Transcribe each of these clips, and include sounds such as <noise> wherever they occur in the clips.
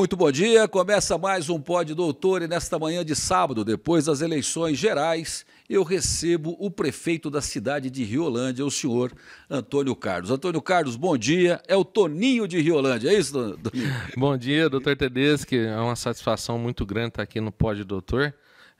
Muito bom dia. Começa mais um Pod Doutor e nesta manhã de sábado, depois das eleições gerais, eu recebo o prefeito da cidade de Riolândia, o senhor Antônio Carlos. Antônio Carlos, bom dia. É o Toninho de Riolândia, é isso, Toninho? bom dia, doutor Tedeschi. É uma satisfação muito grande estar aqui no Pod Doutor.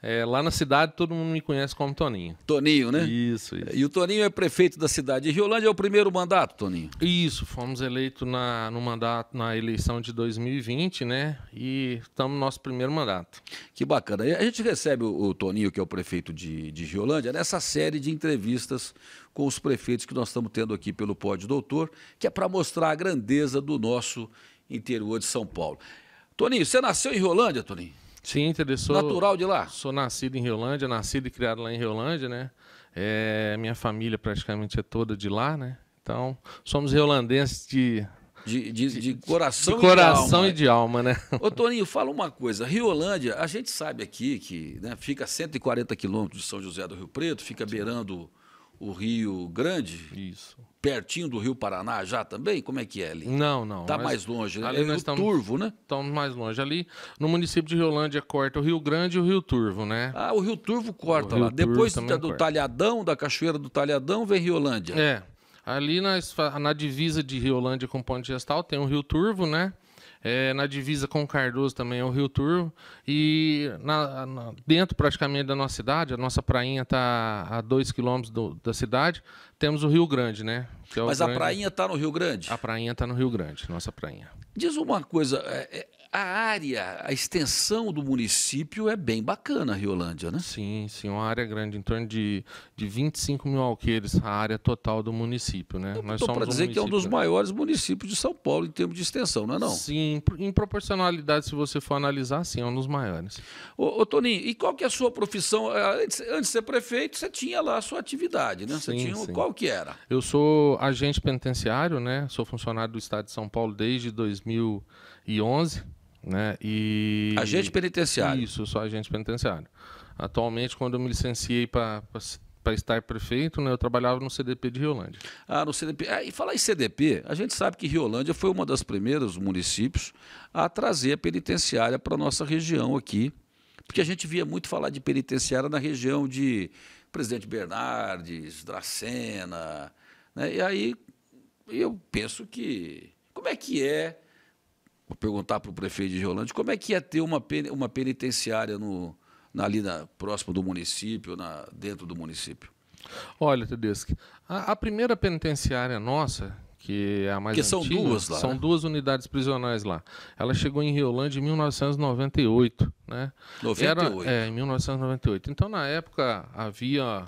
É, lá na cidade todo mundo me conhece como Toninho. Toninho, né? Isso, isso. E o Toninho é prefeito da cidade. E Riolândia é o primeiro mandato, Toninho? Isso, fomos eleitos na, no mandato, na eleição de 2020, né? E estamos no nosso primeiro mandato. Que bacana. A gente recebe o, o Toninho, que é o prefeito de, de Riolândia, é nessa série de entrevistas com os prefeitos que nós estamos tendo aqui pelo Pódio Doutor, que é para mostrar a grandeza do nosso interior de São Paulo. Toninho, você nasceu em Riolândia, Toninho? Sim, entendeu? Sou, Natural de lá? Sou nascido em Riolândia, nascido e criado lá em Riolândia, né? É, minha família praticamente é toda de lá, né? Então, somos riolandenses de de, de, de, de, coração, de coração e de alma, e de alma né? Ô, Toninho, fala uma coisa. Riolândia, a gente sabe aqui que né, fica a 140 quilômetros de São José do Rio Preto, fica beirando o Rio Grande? Isso. Pertinho do Rio Paraná já também? Como é que é ali? Não, não. Está mais longe, né? ali é nós estamos, Turvo, né? Estamos mais longe. Ali no município de Riolândia corta o Rio Grande e o Rio Turvo, né? Ah, o Rio Turvo corta Rio lá. Turvo Depois do corta. Talhadão, da Cachoeira do Talhadão, vem Riolândia. É. Ali nas, na divisa de Riolândia com Ponte Gestal tem o Rio Turvo, né? é, na divisa com Cardoso também é o Rio Turvo, e na, na, dentro praticamente da nossa cidade, a nossa prainha está a dois quilômetros da cidade, temos o Rio Grande, né? É Mas grande... a prainha está no Rio Grande? A prainha está no Rio Grande, nossa prainha. Diz uma coisa, é, é a área, a extensão do município é bem bacana, Riolândia, né? Sim, sim, uma área grande, em torno de, de 25 mil alqueires, a área total do município, né? Eu Nós para dizer um que é um dos né? maiores municípios de São Paulo em termos de extensão, não é não? Sim, em proporcionalidade, se você for analisar, sim, é um dos maiores. Ô, ô Toninho, e qual que é a sua profissão? Ah, antes, antes de ser prefeito, você tinha lá a sua atividade, né? Você sim, tinha, sim. qual que era? Eu sou agente penitenciário, né? Sou funcionário do Estado de São Paulo desde 2011. Né? E... Agente penitenciário. Isso, só agente penitenciário. Atualmente, quando eu me licenciei para para estar prefeito, né, eu trabalhava no CDP de Riolândia. Ah, no CDP. Ah, e falar em CDP, a gente sabe que Riolândia foi uma das primeiras municípios a trazer a penitenciária para a nossa região aqui, porque a gente via muito falar de penitenciária na região de Presidente Bernardes, Dracena, né, e aí eu penso que... Como é que é Vou perguntar para o prefeito de Rolândia como é que ia ter uma, uma penitenciária no, na, ali na, próximo do município, na, dentro do município. Olha, Tedesco, a, a primeira penitenciária nossa, que é a mais que antiga. são duas lá. São né? duas unidades prisionais lá. Ela chegou em Riolândia em 1998, né? 98. Era, é, em 1998. Então, na época, havia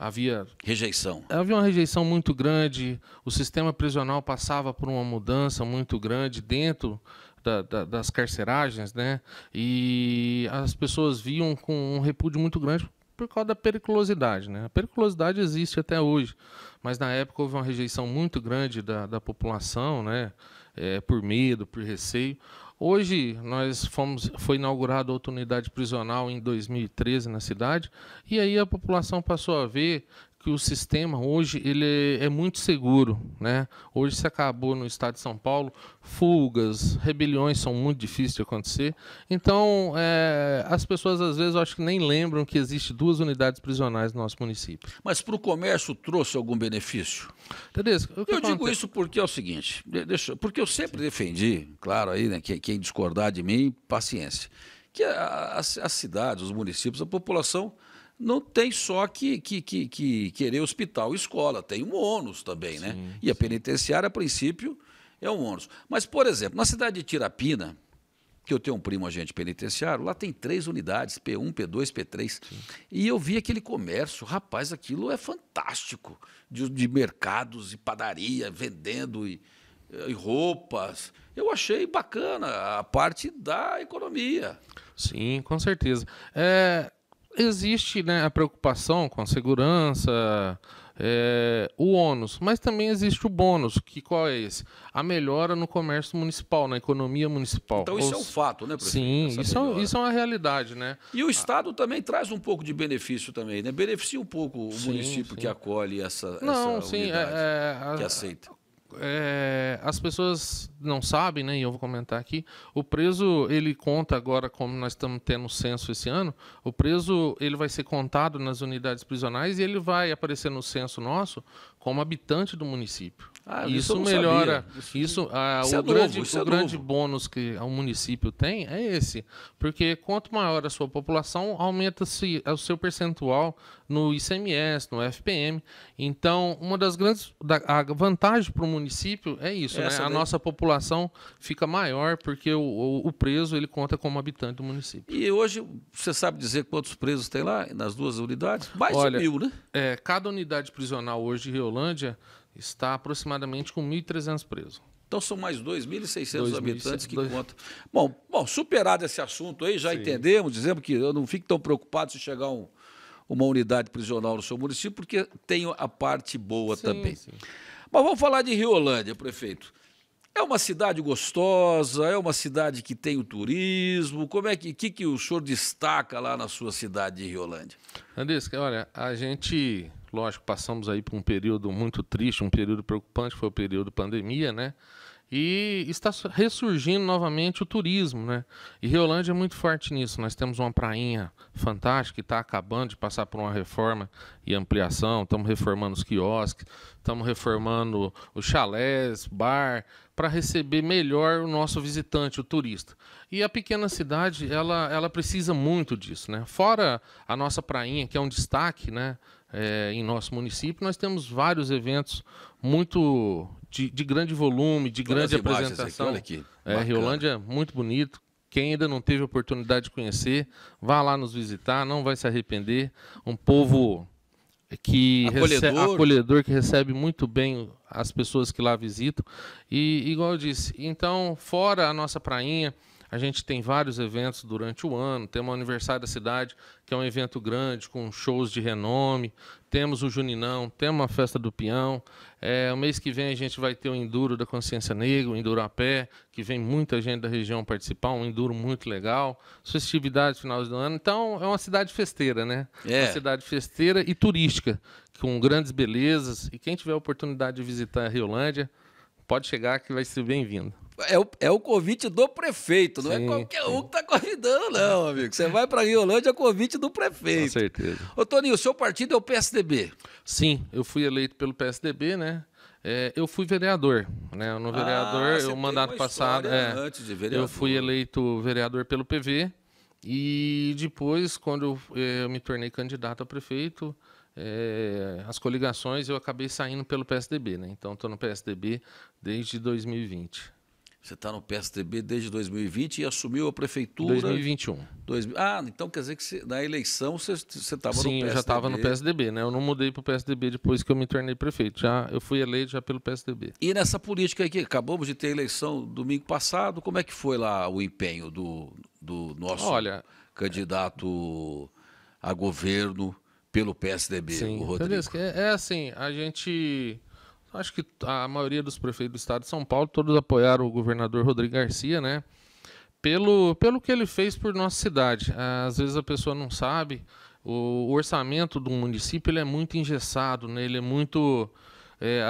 havia rejeição. Havia uma rejeição muito grande. O sistema prisional passava por uma mudança muito grande dentro da, da, das carceragens, né? E as pessoas viam com um repúdio muito grande por causa da periculosidade, né? A periculosidade existe até hoje, mas na época houve uma rejeição muito grande da, da população, né? É, por medo, por receio. Hoje nós fomos, foi inaugurada outra unidade prisional em 2013 na cidade e aí a população passou a ver que o sistema hoje ele é muito seguro, né? Hoje se acabou no estado de São Paulo fugas, rebeliões são muito difíceis de acontecer. Então é, as pessoas às vezes eu acho que nem lembram que existe duas unidades prisionais no nosso município. Mas para o comércio trouxe algum benefício? Tereza, eu digo isso porque é o seguinte, deixa, porque eu sempre defendi, claro aí, né, que quem discordar de mim, paciência, que as cidades, os municípios, a população não tem só que, que, que, que querer hospital escola, tem um ônus também, sim, né? Sim. E a penitenciária, a princípio, é um ônus. Mas, por exemplo, na cidade de Tirapina, que eu tenho um primo agente penitenciário, lá tem três unidades, P1, P2, P3. Sim. E eu vi aquele comércio, rapaz, aquilo é fantástico, de, de mercados e padaria, vendendo e, e roupas. Eu achei bacana a parte da economia. Sim, com certeza. É, existe né, a preocupação com a segurança, é, o ônus, mas também existe o bônus, que qual é esse? A melhora no comércio municipal, na economia municipal. Então isso é um fato, né, professor? Sim, isso é, isso é, uma realidade, né? E o Estado ah. também traz um pouco de benefício também, né? Beneficia um pouco o sim, município sim. que acolhe essa, Não, essa sim, unidade, é, é que aceita é, as pessoas não sabem, né, e eu vou comentar aqui, o preso, ele conta agora, como nós estamos tendo censo esse ano, o preso ele vai ser contado nas unidades prisionais e ele vai aparecer no censo nosso como habitante do município. Ah, isso, isso melhora. É isso, ah, isso o, é grande, novo, isso o é grande novo. bônus que o município tem é esse. Porque quanto maior a sua população, aumenta-se o seu percentual no ICMS, no FPM. Então, uma das grandes. Da, a vantagem para o município é isso, né? A daí. nossa população fica maior porque o, o, o, preso ele conta como habitante do município. E hoje, você sabe dizer quantos presos tem lá nas duas unidades? Mais Olha, de mil, né? É, cada unidade prisional hoje de Riolândia está aproximadamente com 1.300 presos. Então são mais 2.600 habitantes que dois... contam. Bom, bom, superado esse assunto aí, já Sim. entendemos, dizemos que eu não fico tão preocupado se chegar um, uma unidade prisional no seu município, porque tem a parte boa sim, também. Sim. Mas vamos falar de Riolândia, prefeito. É uma cidade gostosa, é uma cidade que tem o turismo. Como é que, que, que o senhor destaca lá na sua cidade de Riolândia? Andrés, olha, a gente Lógico, passamos aí por um período muito triste, um período preocupante, foi o período pandemia, né? E está ressurgindo novamente o turismo, né? E Riolândia é muito forte nisso. Nós temos uma prainha fantástica que está acabando de passar por uma reforma e ampliação. Estamos reformando os quiosques, estamos reformando os chalés, bar, para receber melhor o nosso visitante, o turista. E a pequena cidade, ela, ela precisa muito disso, né? Fora a nossa prainha, que é um destaque, né? é, em nosso município, nós temos vários eventos muito de, de grande volume, de grande apresentação. Aqui, olha aqui. É, Riolândia é muito bonito. Quem ainda não teve oportunidade de conhecer, vá lá nos visitar, não vai se arrepender. Um povo que acolhedor. Recebe, acolhedor, que recebe muito bem as pessoas que lá visitam. E, igual eu disse, então, fora a nossa prainha, a gente tem vários eventos durante o ano. Temos o Aniversário da Cidade, que é um evento grande, com shows de renome. Temos o Juninão, temos a Festa do Peão. É, o mês que vem a gente vai ter o Enduro da Consciência Negra, o Enduro a Pé, que vem muita gente da região participar, um Enduro muito legal. festividade final do ano. Então, é uma cidade festeira, né? É. Uma cidade festeira e turística, com grandes belezas. E quem tiver a oportunidade de visitar a Riolândia, pode chegar que vai ser bem-vindo é o, é o convite do prefeito, não é sim, é qualquer sim. um que está convidando, não, amigo. Você vai para Riolândia, é convite do prefeito. Com certeza. Ô, Toninho, o seu partido é o PSDB? Sim, eu fui eleito pelo PSDB, né? É, eu fui vereador, né? No ah, vereador, ah, eu mandato passado, é, antes de vereador. eu fui eleito vereador pelo PV e depois, quando eu, é, eu me tornei candidato a prefeito, é, as coligações eu acabei saindo pelo PSDB, né? Então estou no PSDB desde 2020. Você está no PSDB desde 2020 e assumiu a prefeitura. 2021. Dois, ah, então quer dizer que você, na eleição você estava no PSDB. Sim, eu já estava no PSDB, né? Eu não mudei para o PSDB depois que eu me tornei prefeito. Já, eu fui eleito já pelo PSDB. E nessa política aqui, acabamos de ter eleição domingo passado. Como é que foi lá o empenho do, do nosso Olha, candidato a governo pelo PSDB, sim, o Rodrigo? É, é assim, a gente acho que a maioria dos prefeitos do estado de São Paulo todos apoiaram o governador Rodrigo Garcia, né? Pelo, pelo que ele fez por nossa cidade. Às vezes a pessoa não sabe, o, orçamento do município ele é muito engessado, né? ele é muito. É,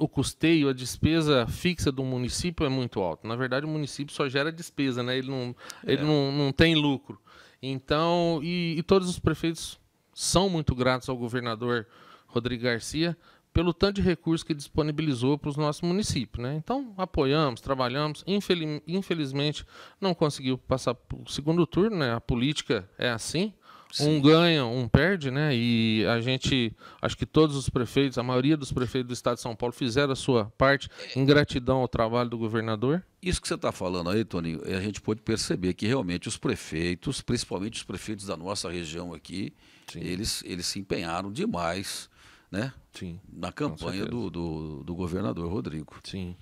o custeio, a despesa fixa do município é muito alto. Na verdade, o município só gera despesa, né? ele, não, é. ele não, não tem lucro. Então, e, e todos os prefeitos são muito gratos ao governador Rodrigo Garcia pelo tanto de recursos que disponibilizou para os nossos municípios. Né? Então, apoiamos, trabalhamos, infelizmente não conseguiu passar para o segundo turno, né? a política é assim, Sim. um ganha, um perde, né? E a gente, acho que todos os prefeitos, a maioria dos prefeitos do estado de São Paulo fizeram a sua parte em gratidão ao trabalho do governador. Isso que você está falando aí, Toninho, a gente pode perceber que realmente os prefeitos, principalmente os prefeitos da nossa região aqui, eles, eles se empenharam demais né? Sim. Na campanha do, do, do, governador Rodrigo. Sim.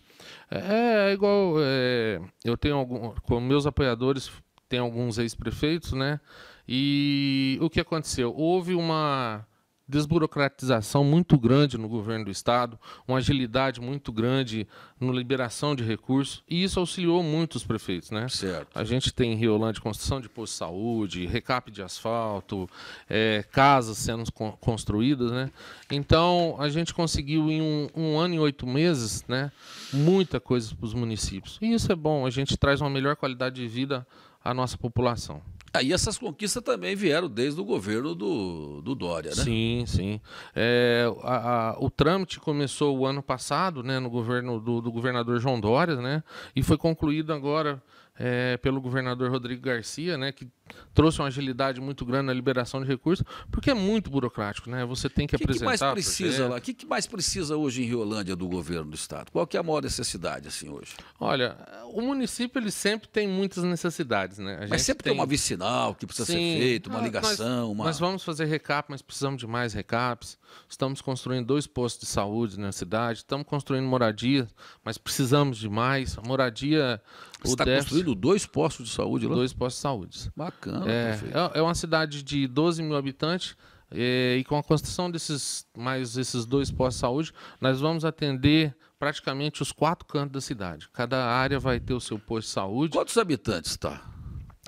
É, é, é igual. É, eu tenho algum. Com meus apoiadores, tem alguns ex-prefeitos, né? E o que aconteceu? Houve uma desburocratização muito grande no governo do Estado, uma agilidade muito grande na liberação de recursos, e isso auxiliou muito os prefeitos. Né? Certo. A gente tem em Riolândia construção de posto de saúde, recap de asfalto, é, casas sendo construídas. Né? Então, a gente conseguiu em um, um ano e oito meses né, muita coisa para os municípios. E isso é bom, a gente traz uma melhor qualidade de vida à nossa população. Aí ah, essas conquistas também vieram desde o governo do, do Dória, né? Sim, sim. É, a, a, o trâmite começou o ano passado, né, no governo do, do governador João Dória, né, e foi concluído agora é, pelo governador Rodrigo Garcia, né, que trouxe uma agilidade muito grande na liberação de recursos, porque é muito burocrático, né? Você tem que, que apresentar. O que mais precisa lá? O que, que mais precisa hoje em Riolândia do governo do estado? Qual que é a maior necessidade assim hoje? Olha, o município ele sempre tem muitas necessidades, né? mas sempre tem... tem uma vicinal que precisa Sim. ser feito, uma ah, ligação, nós, uma. Nós vamos fazer recap, mas precisamos de mais recaps. Estamos construindo dois postos de saúde na cidade, estamos construindo moradia, mas precisamos de mais. moradia. Você está déficit... construindo dois postos de saúde lá? Dois postos de saúde. Bacana bacana. É, é, é uma cidade de 12 mil habitantes. É, e com a construção desses mais esses dois postos de saúde, nós vamos atender praticamente os quatro cantos da cidade. Cada área vai ter o seu posto de saúde. Quantos habitantes está?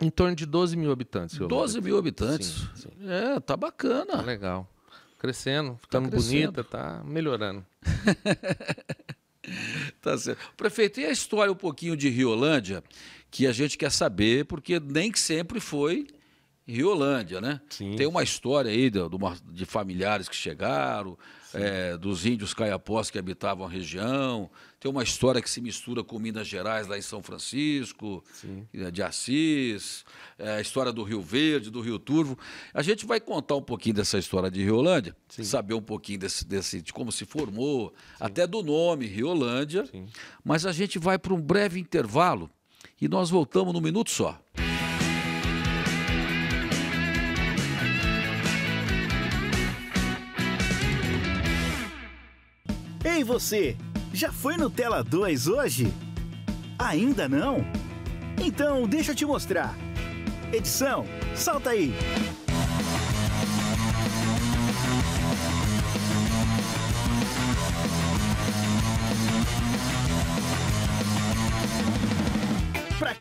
Em torno de 12 mil habitantes. 12 mil habitantes? Sim, sim. É, tá bacana. Tá legal. Crescendo, ficando tá bonita, tá melhorando. <laughs> tá certo. Prefeito, e a história um pouquinho de Riolândia, que a gente quer saber, porque nem sempre foi Riolândia, né? Sim. Tem uma história aí de, de familiares que chegaram, é, dos índios caiapós que habitavam a região, tem uma história que se mistura com Minas Gerais, lá em São Francisco, Sim. Né, de Assis, é, a história do Rio Verde, do Rio Turvo. A gente vai contar um pouquinho dessa história de Riolândia, Sim. saber um pouquinho desse, desse, de como se formou, Sim. até do nome Riolândia, mas a gente vai para um breve intervalo e nós voltamos num minuto só. Ei você, já foi no Tela 2 hoje? Ainda não? Então deixa eu te mostrar. Edição, salta aí!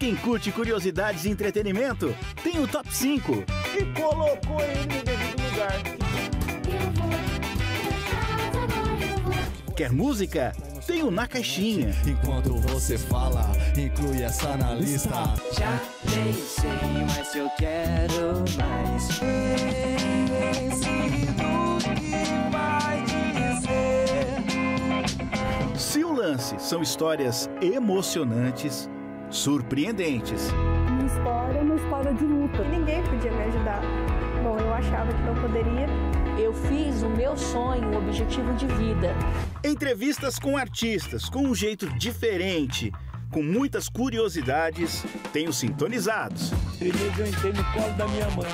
quem curte curiosidades e entretenimento, tem o top 5. E colocou ele no devido lugar. Quer música? Tem o Na Caixinha. Enquanto você fala, inclui essa na lista. Já pensei, mas eu quero mais. Vencido que vai dizer. Se o lance são histórias emocionantes, surpreendentes. Uma história uma história de luta. Ninguém podia me ajudar. Bom, eu achava que não poderia. Eu fiz o meu sonho, o objetivo de vida. Entrevistas com artistas, com um jeito diferente, com muitas curiosidades, tenho sintonizados. Primeiro eu entrei no colo da minha mãe.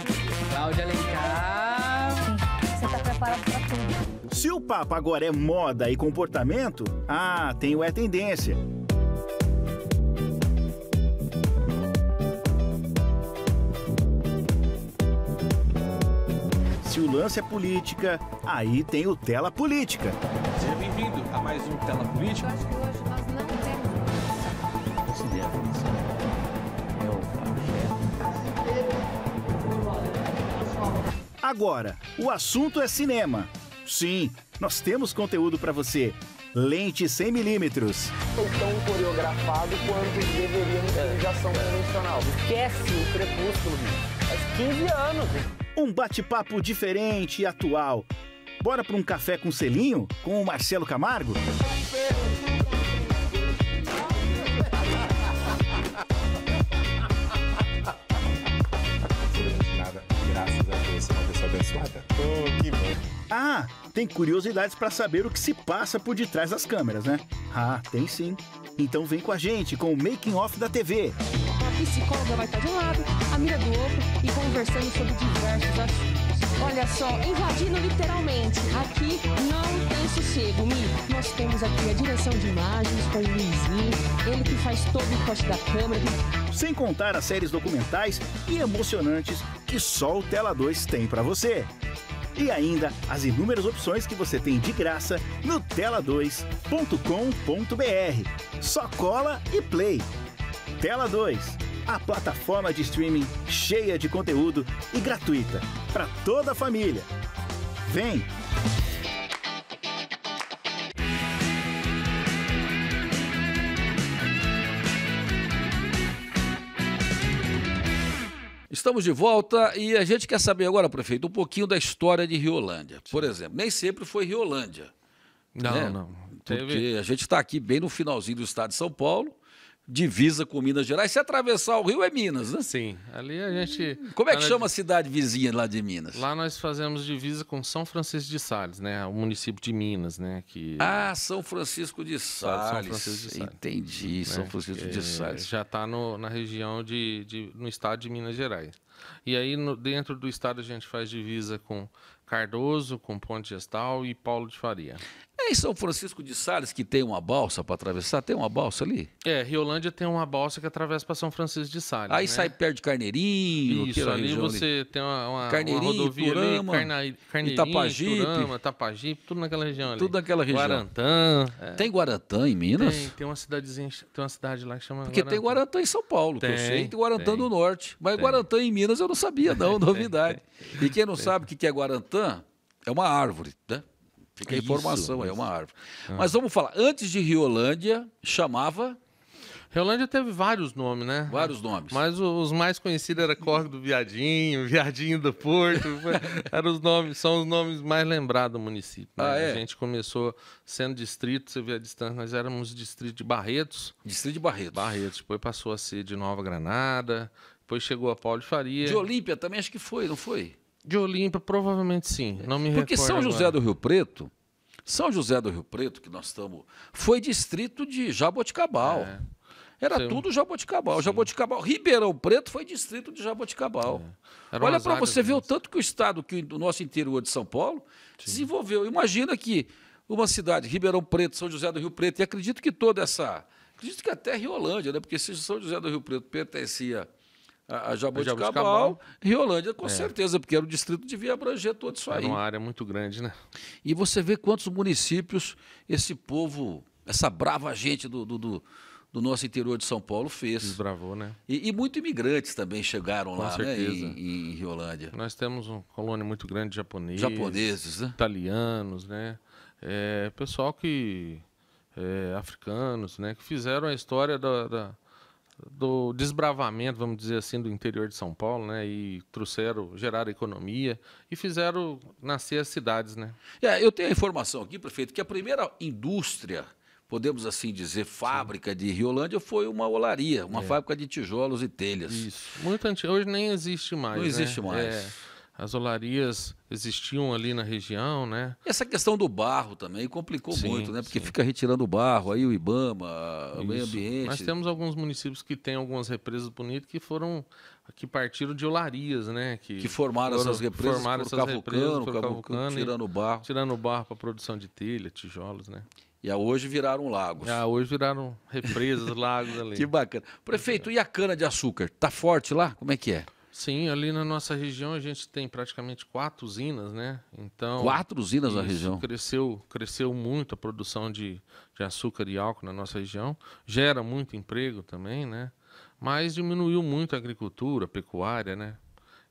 Cláudia Alencar. Você tá preparado pra tudo. Se o papo agora é moda e comportamento, ah, tem o É Tendência se o lance é política, aí tem o Tela Política. Seja bem-vindo a mais um Tela Política. Agora, o assunto é cinema. Sim, nós temos conteúdo para você. Lente 100 milímetros. Estou tão coreografado quanto deveria no de ação convencional. Esquece o crepúsculo, Faz 15 anos, hein? Um bate-papo diferente e atual. Bora para um café com selinho com o Marcelo Camargo? Nada, graças a Deus, é uma pessoa abençoada. Oh, que bom. Ah, tem curiosidades para saber o que se passa por detrás das câmeras, né? Ah, tem sim. Então vem com a gente com o Making Off da TV. A psicóloga vai estar de um lado, a mira do outro e conversando sobre diversos assuntos. Olha só, invadindo literalmente. Aqui não tem sossego, Mi. Nós temos aqui a direção de imagens com o Luizinho, ele que faz todo o corte da câmera. Sem contar as séries documentais e emocionantes que só o Tela 2 tem para você e ainda as inúmeras opções que você tem de graça no tela2.com.br. Só cola e play. Tela 2, a plataforma de streaming cheia de conteúdo e gratuita para toda a família. Vem! Estamos de volta e a gente quer saber agora, prefeito, um pouquinho da história de Riolândia. Por exemplo, nem sempre foi Riolândia. Não, né? não. Porque Teve... a gente está aqui bem no finalzinho do estado de São Paulo divisa com Minas Gerais. Se atravessar o rio é Minas, né? Sim, ali a gente. Como é que chama a cidade vizinha lá de Minas? Lá nós fazemos divisa com São Francisco de Sales, né? O município de Minas, né? Que... Ah, São Francisco de Sales. Né? São Francisco de Entendi, São Francisco de Sales. já está na região de, de, no estado de Minas Gerais. E aí no, dentro do estado a gente faz divisa com Cardoso, com Ponte Gestal e Paulo de Faria. É em São Francisco de Sales que tem uma balsa para atravessar? Tem uma balsa ali? É, Riolândia tem uma balsa que atravessa para São Francisco de Sales. Aí né? sai perto de Carneirinho. Isso, ali você ali. tem uma, uma, Carneirinho, uma rodovia Turama, ali, Carneirinho, Itapajipe, Turama, Itapajipe, tudo naquela região ali. Tudo naquela região. Guarantã. É. Tem Guarantã em Minas? Tem, tem uma cidadezinha, tem uma cidade lá que chama Porque Guarantã. tem Guarantã em São Paulo, tem, que eu sei, tem Guarantã tem. do Norte. Mas tem. Guarantã em Minas eu não sabia não, <laughs> novidade. e quem não sabe o que é Guarantã, é uma árvore, né? Fica a informação, isso. é uma árvore. Ah. Mas vamos falar, antes de Riolândia, chamava... Riolândia teve vários nomes, né? Vários nomes. Mas os mais conhecidos era Corre do Viadinho, Viadinho do Porto. <laughs> eram os nomes, são os nomes mais lembrados do município. Né? Ah, é? A gente começou sendo distrito, você vê a distância, nós éramos distrito de Barretos. Distrito de Barretos. Barretos, depois passou a ser de Nova Granada, depois chegou a Paulo de Faria. De Olímpia também acho que foi, não foi? De Olímpia, provavelmente sim. Não me Porque São José agora. do Rio Preto, São José do Rio Preto, que nós estamos, foi distrito de Jaboticabal. É. Era sim. tudo Jaboticabal. Jaboticabal. Ribeirão Preto foi distrito de Jaboticabal. É. Olha para você ver o tanto que o estado, que o nosso interior de São Paulo, sim. desenvolveu. Imagina que uma cidade, Ribeirão Preto, São José do Rio Preto, e acredito que toda essa. Acredito que até Riolândia, né? Porque se São José do Rio Preto pertencia a, a Jabuticabal, Riolândia, com é. certeza, porque era o distrito devia abranger tudo isso era aí. É uma área muito grande, né? E você vê quantos municípios esse povo, essa brava gente do, do, do, do nosso interior de São Paulo fez. Desbravou, né? E, e muito imigrantes também chegaram com lá, né, certeza. né? Em, em Riolândia. Nós temos uma colônia muito grande de japoneses. Japoneses, né? Italianos, né? É, pessoal que... É, africanos, né? Que fizeram a história da, da do desbravamento, vamos dizer assim, do interior de São Paulo, né? E trouxeram, geraram economia e fizeram nascer as cidades, né? É, eu tenho a informação aqui, prefeito, que a primeira indústria, podemos assim dizer, fábrica Sim. de Riolândia foi uma olaria, uma é. fábrica de tijolos e telhas. Isso. Muito antigo. Hoje nem existe mais. Não né? existe mais. É, as olarias existiam ali na região, né? Essa questão do barro também complicou sim, muito, né? Porque sim. fica retirando o barro, aí o Ibama, ao meio ambiente. Mas temos alguns municípios que têm algumas represas bonitas que foram que partiram de olarias, né? Que, que formaram foram, essas represas formaram essas Cavucano, represas, Cavucano, tirando barro. Tirando barro para produção de telha, tijolos, né? E a hoje viraram lagos. E a hoje viraram represas, <laughs> lagos ali. que bacana. Prefeito, e a cana de açúcar? Tá forte lá? Como é que é? Sim, ali na nossa região a gente tem praticamente quatro usinas, né? Então quatro usinas na região. Cresceu, cresceu muito a produção de, de açúcar e álcool na nossa região. Gera muito emprego também, né? Mas diminuiu muito a agricultura, a pecuária, né?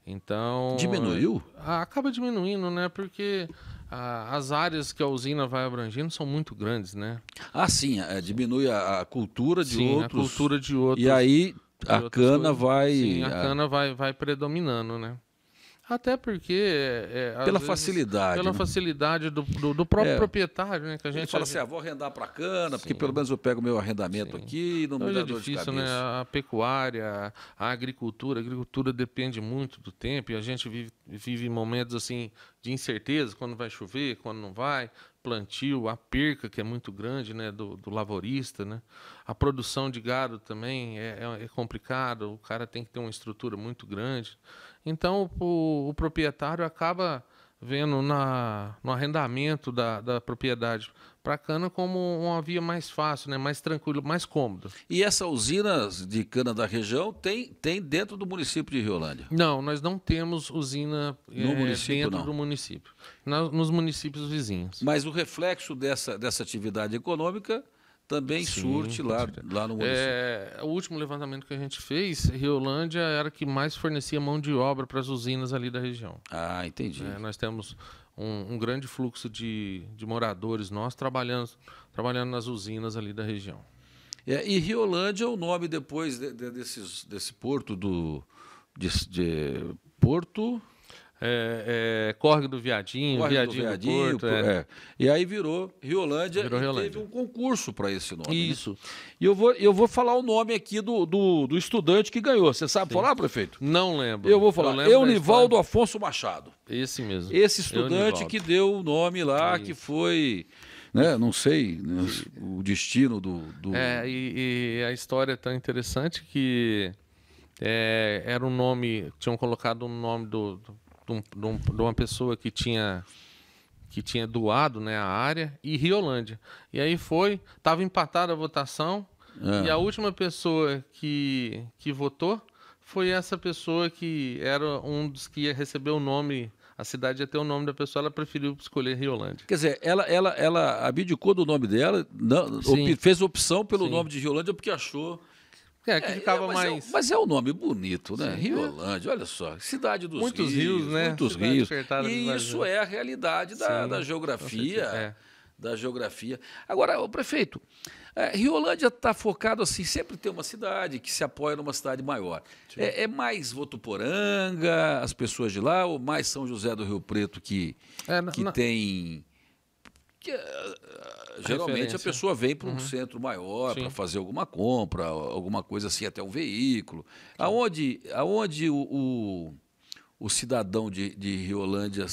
Então diminuiu? Ah, acaba diminuindo, né? Porque ah, as áreas que a usina vai abrangendo são muito grandes, né? Ah, sim, é, diminui a, a, cultura de sim, outros. A cultura de outros. E aí a cana coisas. vai. Sim, a, a, cana vai, vai predominando, né? Até porque. É, é pela vezes, facilidade. Pela né? facilidade do, do, do próprio é. proprietário, né? Que a gente Ele fala assim: ah, vou arrendar para cana, Sim. porque pelo menos eu pego meu arrendamento Sim. aqui e não Hoje me dá é difícil, Né? A pecuária, a agricultura, a agricultura depende muito do tempo e a gente vive, vive momentos assim de incerteza, quando vai chover, quando não vai, plantio, a perca que é muito grande, né, do, do lavorista, né, a produção de gado também é, é, é complicado, o cara tem que ter uma estrutura muito grande, então o, o proprietário acaba vendo na, no arrendamento da, da propriedade para a cana como uma via mais fácil, né? mais tranquila, mais cômoda. E essa usina de cana da região tem, tem dentro do município de Riolândia? Não, nós não temos usina no é, município, dentro não. do município, nos municípios vizinhos. Mas o reflexo dessa, dessa atividade econômica também Sim, surte lá, lá no município. É, o último levantamento que a gente fez, Riolândia era que mais fornecia mão de obra para as usinas ali da região. Ah, entendi. É, nós temos um, um grande fluxo de, de moradores nós trabalhando, trabalhando nas usinas ali da região. É, e Riolândia é o nome depois de, de, desses, desse porto do. De, de Porto é, é, do Viadinho, Viadinho, do Viadinho do Porto, é. é. E aí virou Riolândia virou e Riolândia. teve um concurso para esse nome. Né? Isso. Né? E eu vou, eu vou falar o nome aqui do, do, do estudante que ganhou. Você sabe Sim. falar, prefeito? Não lembro. Eu vou falar. Eu Eunivaldo Afonso Machado. Esse mesmo. Esse estudante que deu o nome lá, que foi... Né? Não sei né? o destino do... do... É, e, e a história é tão interessante que... É, era um nome, tinham colocado um nome do, do de, um, de uma pessoa que tinha que tinha doado né, a área e Riolândia. E aí foi, estava empatada a votação é. e a última pessoa que, que votou foi essa pessoa que era um dos que ia receber o nome a cidade ia ter o nome da pessoa, ela preferiu escolher Riolândia. Quer dizer, ela, ela, ela abdicou do nome dela, não, op, fez opção pelo Sim. nome de Riolândia porque achou é, que é, ficava é, mas mais. É, mas é um é nome bonito, né? Sim, Riolândia, é. olha só. Cidade dos muitos rios, rios né? Muitos cidade rios. E isso é a realidade da, Sim, da geografia. É. Da geografia. Agora, o prefeito, Riolândia está focado assim, sempre tem uma cidade que se apoia numa cidade maior. É, é, mais Votuporanga, as pessoas de lá, ou mais São José do Rio Preto que, é, na, que na... tem eh, geralmente a pessoa vem para um uhum. centro maior para fazer alguma compra, alguma coisa assim, até um veículo. Sim. Aonde, aonde o, o o cidadão de, de Riolândia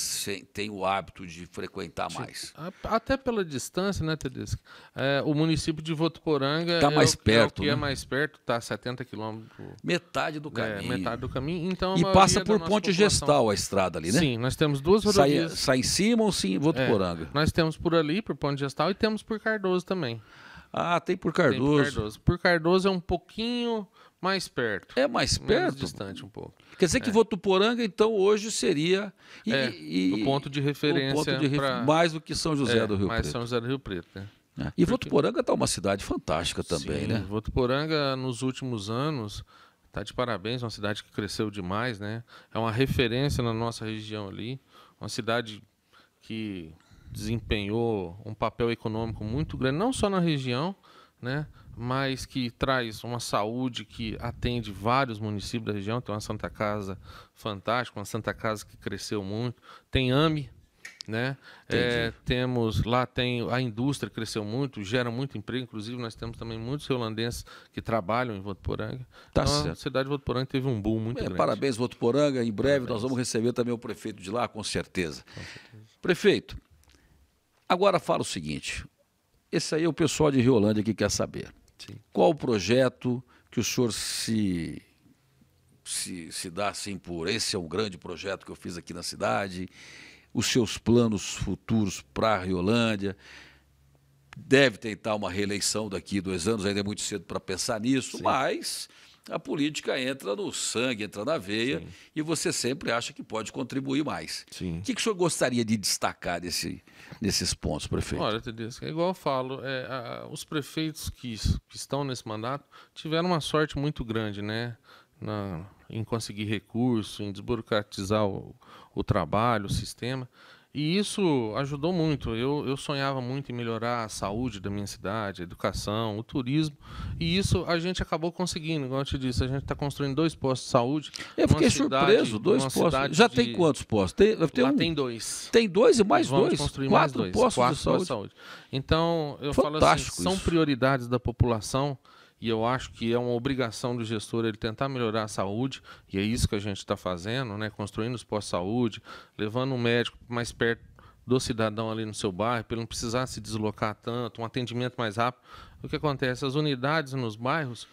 tem o hábito de frequentar mais? Até pela distância, né, Tedesco? É, o município de Votuporanga tá é mais é, o, perto, é o que é né? é mais perto, está a 70 quilômetros. Metade do é, caminho. É, metade do caminho. Então, e passa por Ponte Gestal a estrada ali, né? Sim, nós temos duas rodovias. Sai, sai em cima ou sim em Votuporanga? nós temos por ali, por Ponte Gestal, e temos por Cardoso também. Ah, tem por Cardoso. Tem por Cardoso. Por Cardoso é um pouquinho mais perto. É mais perto. Mais distante um pouco. Quer dizer é. que Votuporanga, então, hoje seria. E, é, e, o ponto de referência. Ponto de refer... pra... Mais do que São José é, do Rio mais Preto. São José do Rio Preto, né? É. E Porque... Votuporanga está uma cidade fantástica também, Sim, né? Votuporanga, nos últimos anos, está de parabéns, uma cidade que cresceu demais, né? É uma referência na nossa região ali. Uma cidade que desempenhou um papel econômico muito grande, não só na região, né? mas que traz uma saúde que atende vários municípios da região. Tem uma Santa Casa fantástica, uma Santa Casa que cresceu muito. Tem AME, né? É, temos lá tem a indústria cresceu muito, gera muito emprego, inclusive nós temos também muitos holandeses que trabalham em Votuporanga. Tá então, certo. a cidade de Votuporanga teve um boom muito é, grande. Parabéns Votuporanga, em breve parabéns. nós vamos receber também o prefeito de lá, com certeza. com certeza. Prefeito, agora fala o seguinte, esse aí é o pessoal de Riolândia que quer saber. Sim. Qual o projeto que o senhor se, se, se dá assim por esse é um grande projeto que eu fiz aqui na cidade? Os seus planos futuros para a Riolândia? Deve tentar uma reeleição daqui dois anos, ainda é muito cedo para pensar nisso, Sim. mas a política entra no sangue, entra na veia, Sim. e você sempre acha que pode contribuir mais. Sim. O que, que o senhor gostaria de destacar desse, desses pontos, prefeito? Olha, Tedesco, é igual eu falo, é, a, os prefeitos que, que, estão nesse mandato tiveram uma sorte muito grande, né? Na, em conseguir recurso, em desburocratizar o, o trabalho, o sistema. E isso ajudou muito. Eu, eu sonhava muito em melhorar a saúde da minha cidade, a educação, o turismo. E isso a gente acabou conseguindo. Como eu te disse, a gente está construindo dois postos de saúde. Eu fiquei cidade, surpreso, dois postos. Já de... tem quantos postos? Tem, tem, um... tem dois. Tem dois e mais Vamos dois? Construir Quatro mais dois. postos, Quatro de, saúde. de saúde. Então, eu Fantástico falo assim, são prioridades da população e eu acho que é uma obrigação do gestor ele tentar melhorar a saúde, e é isso que a gente está fazendo, né? construindo os pós-saúde, levando o um médico mais perto do cidadão ali no seu bairro, para ele não precisar se deslocar tanto, um atendimento mais rápido. O que acontece? As unidades nos bairros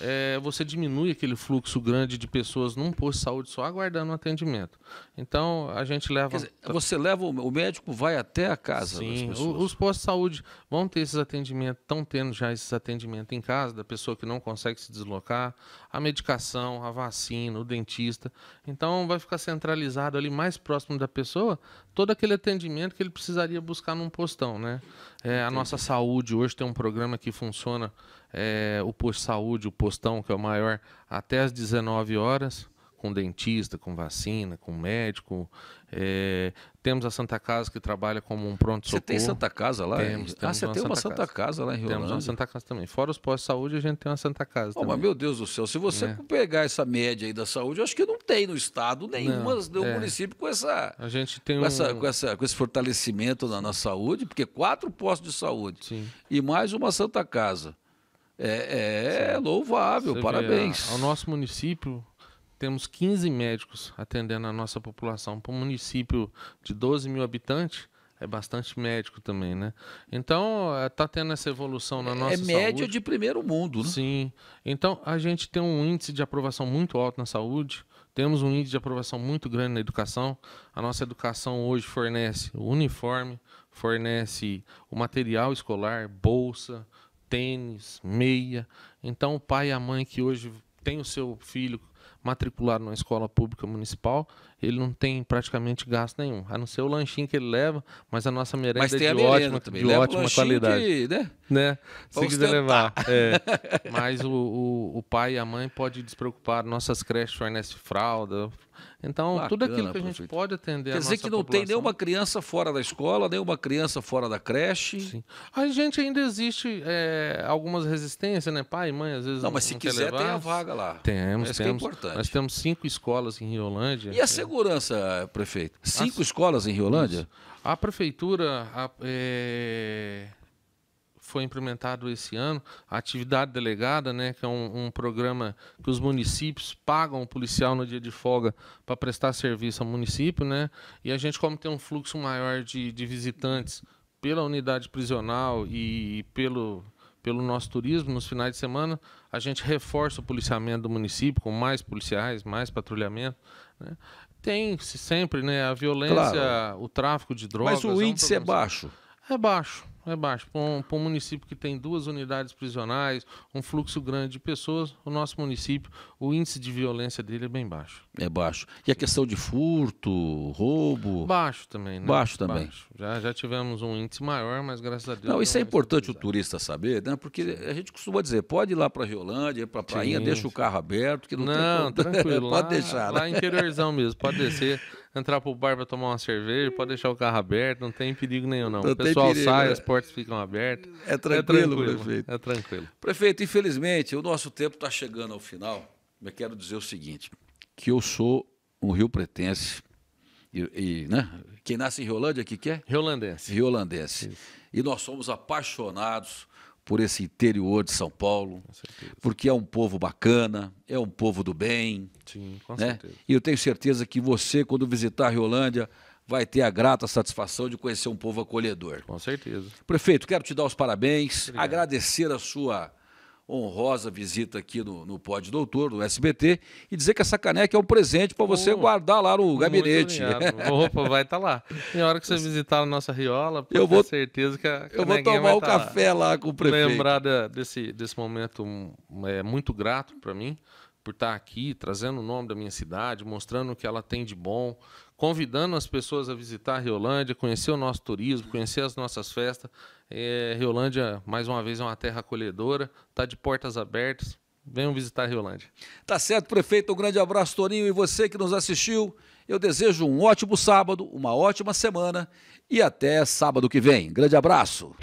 é, você diminui aquele fluxo grande de pessoas num posto de saúde só aguardando o atendimento. Então, a gente leva. Dizer, você leva, o médico vai até a casa Sim, os postos de saúde vão ter esses atendimentos, estão tendo já esses atendimentos em casa, da pessoa que não consegue se deslocar, a medicação, a vacina, o dentista. Então, vai ficar centralizado ali mais próximo da pessoa todo aquele atendimento que ele precisaria buscar num postão, né? É, a nossa saúde hoje tem um programa que funciona é, o posto de saúde, o postão, que é o maior, até as 19 horas, com dentista, com vacina, com médico. É, temos a Santa Casa que trabalha como um pronto-socorro. Você tem Santa Casa lá? Temos, temos ah, você uma tem uma Santa, Santa Casa. Casa. lá em Rio Grande Temos uma Santa Casa também. Fora os postos de saúde, a gente tem uma Santa Casa oh, Mas, meu Deus do céu, se você é. pegar essa média aí da saúde, eu acho que não tem no estado nenhuma, não, nenhum é. município com essa... A gente tem com, um... essa, com, essa, com esse fortalecimento na, na saúde, porque quatro postos de saúde Sim. e mais uma Santa Casa. É, é louvável, Você parabéns. Vê, ao nosso município, temos 15 médicos atendendo a nossa população. Para um município de 12 mil habitantes, é bastante médico também, né? Então, está tendo essa evolução na é, nossa saúde. É média saúde. de primeiro mundo, né? Sim. Então, a gente tem um índice de aprovação muito alto na saúde, temos um índice de aprovação muito grande na educação. A nossa educação hoje fornece o uniforme, fornece o material escolar, bolsa, tênis, meia. Então, o pai e a mãe que hoje tem o seu filho matriculado numa escola pública municipal, ele não tem praticamente gasto nenhum, a não ser o lanchinho que ele leva, mas a nossa merenda mas é de ótima, também. de leva né? ótima qualidade. Que, né? né? Se quiser levar. <laughs> É. mas o, o, o, pai e a mãe pode despreocupar, nossas creches fornecem fralda, então, Bacana, tudo aquilo que a gente prefeito. pode atender Quer dizer que não população. tem nenhuma criança fora da escola, nenhuma criança fora da creche. Sim. A gente ainda existe é, algumas resistências, né? Pai, mãe, às vezes. Não, mas não se quiser, levar. tem a vaga lá. Temos, Esse é temos. É importante. Nós temos cinco escolas em Riolândia. E a segurança, prefeito? Cinco As... escolas em Riolândia? A prefeitura. A, é foi implementado esse ano, a atividade delegada, né, que é um, um programa que os municípios pagam o policial no dia de folga para prestar serviço ao município, né, e a gente, como tem um fluxo maior de, de visitantes pela unidade prisional e, pelo pelo nosso turismo nos finais de semana, a gente reforça o policiamento do município com mais policiais, mais patrulhamento. Né? Tem -se sempre né, a violência, claro. o tráfico de drogas. Mas o é índice é, um é baixo. É baixo é baixo. Para um, um, município que tem duas unidades prisionais, um fluxo grande de pessoas, o nosso município, o índice de violência dele é bem baixo. É baixo. E a questão de furto, roubo? Baixo também, né? Baixo também. Baixo. Já, já tivemos um índice maior, mas graças a Deus. Não, não isso é importante o turista saber, né? Porque a gente costuma dizer, pode ir lá para a Riolândia, para a prainha, deixa o carro aberto, que não, não tem problema. tranquilo. <laughs> pode lá, deixar. Né? Lá é interiorzão mesmo, pode descer. <laughs> entrar pro bar pra tomar uma cerveja, pode deixar o carro aberto, não tem perigo nenhum, não. não o pessoal perigo, sai, né? as portas ficam abertas. É tranquilo, é tranquilo, prefeito. É tranquilo. Prefeito, infelizmente, o nosso tempo está chegando ao final. Eu quero dizer o seguinte: que eu sou um rio pretense. E, e né? Quem nasce em Riolândia, o que, quer é? Riolandense. Riolandense. Isso. E nós somos apaixonados por esse interior de São Paulo, porque é um povo bacana, é um povo do bem. Sim, com né? certeza. E eu tenho certeza que você, quando visitar a Riolândia, vai ter a grata satisfação de conhecer um povo acolhedor. Com certeza. Prefeito, quero te dar os parabéns, Obrigado. agradecer a sua honrosa visita aqui no, no Pod Doutor, do SBT, e dizer que essa caneca é um presente para você oh, guardar lá no gabinete. <laughs> Opa, vai estar tá lá. Em hora que você visitar a nossa riola, eu vou, ter certeza que a Eu vou tomar o tá café lá, com o prefeito. Lembrar desse, desse momento é muito grato para mim, por estar tá aqui, trazendo o nome da minha cidade, mostrando o que ela tem de bom, convidando as pessoas a visitar a Riolândia, conhecer o nosso turismo, conhecer as nossas festas. É, Riolândia, mais uma vez, é uma terra acolhedora, está de portas abertas. Venham visitar a Riolândia. Tá certo, prefeito. Um grande abraço, Toninho, e você que nos assistiu. Eu desejo um ótimo sábado, uma ótima semana e até sábado que vem. Grande abraço.